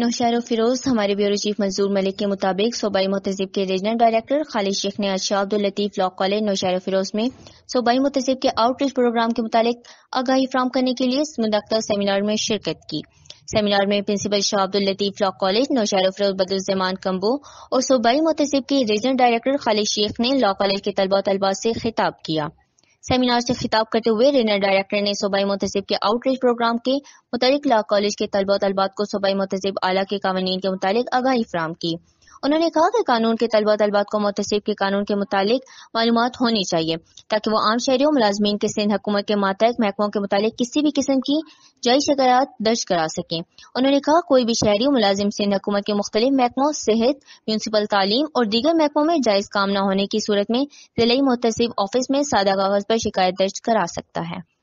नौशारो फिरोज हमारे bureau chief मंजूर मलिक के मुताबिक सूबाई मुतजिब के रीजनल डायरेक्टर खालिद शेख ने आज शाह अब्दुल लतीफ लॉ कॉलेज नौशारो फिरोज में सूबाई मुतजिब के आउटरीच प्रोग्राम के मुताबिक आगाही फ्राहम करने के लिए मुद्दा सेमिनार में शिरकत की सेमिनार में principal Shah Abdul Latif law college Naushahro Feroze बदुलजमान कम्बो और सूबाई मुतजिब के रीजनल डायरेक्टर खालिद शेख ने लॉ कॉलेज के तलबा तलबा से खिताब किया सेमिनार से खिताब करते हुए रीनर डायरेक्टर ने सूबाई मुतसिब के आउटरीच प्रोग्राम के मुतरिक लॉ कॉलेज के तलबा तलबात को सूबाई मुतसिब आला के कवानीन के मुतालिक आगाही फराम की उन्होंने कहा कि कानून के तलबा तलबात को मुतसिब के कानून के मुतालिक मालूम होनी चाहिए ताकि वो आम शहरी मुलाजमीन के सिंध हुकूमत के मातहत महकमों के मुतालिक किसी भी किस्म की जायज शिकायत दर्ज करा सकें उन्होंने कहा कोई भी शहरी मुलाजिम सिंध हुकूमत के मुख्तलिफ महकमों सेहत म्यूनसिपल तालीम और दीगर महकमों में जायज़ काम न होने की सूरत में जिले मुतसिब ऑफिस में सादा कागज पर शिकायत दर्ज करा सकता है